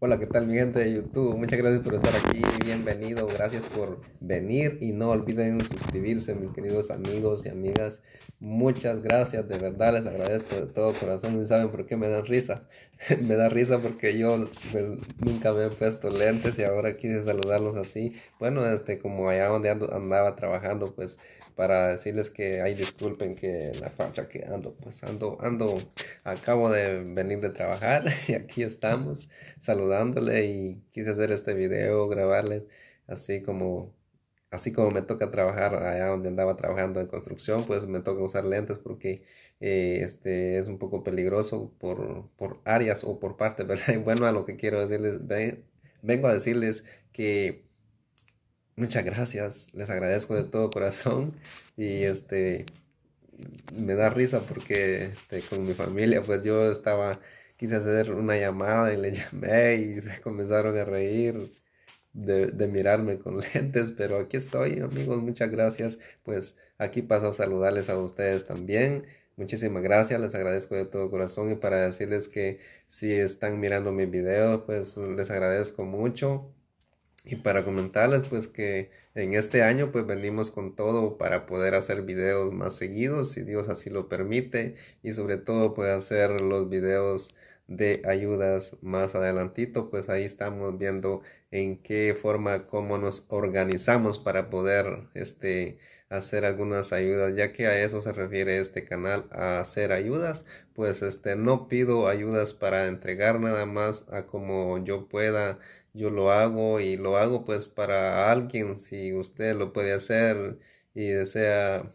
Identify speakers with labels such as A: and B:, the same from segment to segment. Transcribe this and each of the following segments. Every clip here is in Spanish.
A: Hola, ¿qué tal mi gente de YouTube? Muchas gracias por estar aquí, bienvenido, gracias por venir y no olviden suscribirse mis queridos amigos y amigas. Muchas gracias, de verdad les agradezco de todo corazón y saben por qué me dan risa. me da risa porque yo pues, nunca me he puesto lentes y ahora quise saludarlos así. Bueno, este, como allá donde andaba trabajando, pues para decirles que ay disculpen que la falta que ando pues ando ando acabo de venir de trabajar y aquí estamos saludos saludándole y quise hacer este video, grabarles, así como, así como me toca trabajar allá donde andaba trabajando en construcción, pues me toca usar lentes porque eh, este, es un poco peligroso por, por áreas o por partes, ¿verdad? Y bueno, a lo que quiero decirles, ven, vengo a decirles que muchas gracias, les agradezco de todo corazón y este me da risa porque este, con mi familia pues yo estaba quise hacer una llamada y le llamé y se comenzaron a reír de, de, mirarme con lentes, pero aquí estoy, amigos, muchas gracias. Pues aquí paso a saludarles a ustedes también. Muchísimas gracias, les agradezco de todo corazón y para decirles que si están mirando mi video, pues les agradezco mucho. Y para comentarles pues que en este año pues venimos con todo para poder hacer videos más seguidos si Dios así lo permite y sobre todo pues hacer los videos de ayudas más adelantito, pues ahí estamos viendo en qué forma, cómo nos organizamos para poder este, hacer algunas ayudas, ya que a eso se refiere este canal, a hacer ayudas, pues este, no pido ayudas para entregar nada más a como yo pueda, yo lo hago y lo hago pues para alguien, si usted lo puede hacer y desea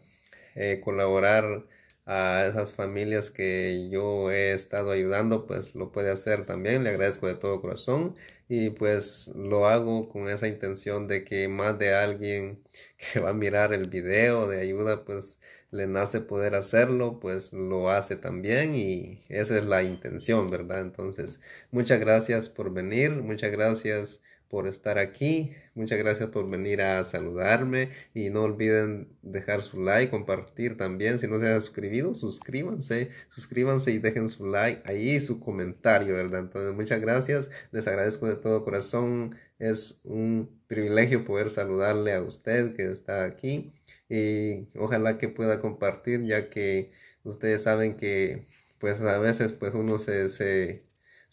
A: eh, colaborar a esas familias que yo he estado ayudando, pues lo puede hacer también. Le agradezco de todo corazón y pues lo hago con esa intención de que más de alguien que va a mirar el video de ayuda, pues le nace poder hacerlo, pues lo hace también y esa es la intención, ¿verdad? Entonces, muchas gracias por venir, muchas gracias por estar aquí. Muchas gracias por venir a saludarme y no olviden dejar su like, compartir también. Si no se han suscrito suscríbanse, suscríbanse y dejen su like ahí su comentario, ¿verdad? Entonces, muchas gracias. Les agradezco de todo corazón. Es un privilegio poder saludarle a usted que está aquí y ojalá que pueda compartir ya que ustedes saben que pues a veces pues uno se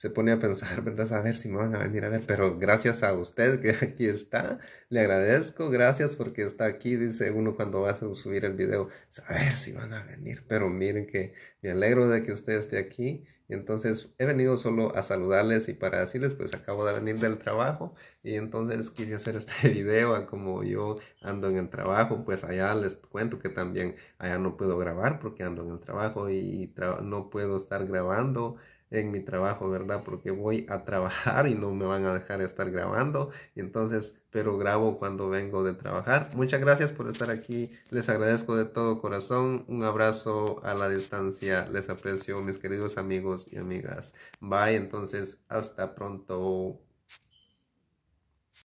A: se pone a pensar, ¿verdad? A ver si me van a venir a ver, pero gracias a usted que aquí está, le agradezco, gracias porque está aquí, dice uno cuando va a subir el video, a ver si van a venir, pero miren que me alegro de que usted esté aquí, entonces he venido solo a saludarles y para decirles, pues acabo de venir del trabajo y entonces quise hacer este video, como yo ando en el trabajo, pues allá les cuento que también allá no puedo grabar porque ando en el trabajo y no puedo estar grabando en mi trabajo, ¿verdad? Porque voy a trabajar y no me van a dejar estar grabando. entonces, pero grabo cuando vengo de trabajar. Muchas gracias por estar aquí. Les agradezco de todo corazón. Un abrazo a la distancia. Les aprecio, mis queridos amigos y amigas. Bye. Entonces, hasta pronto.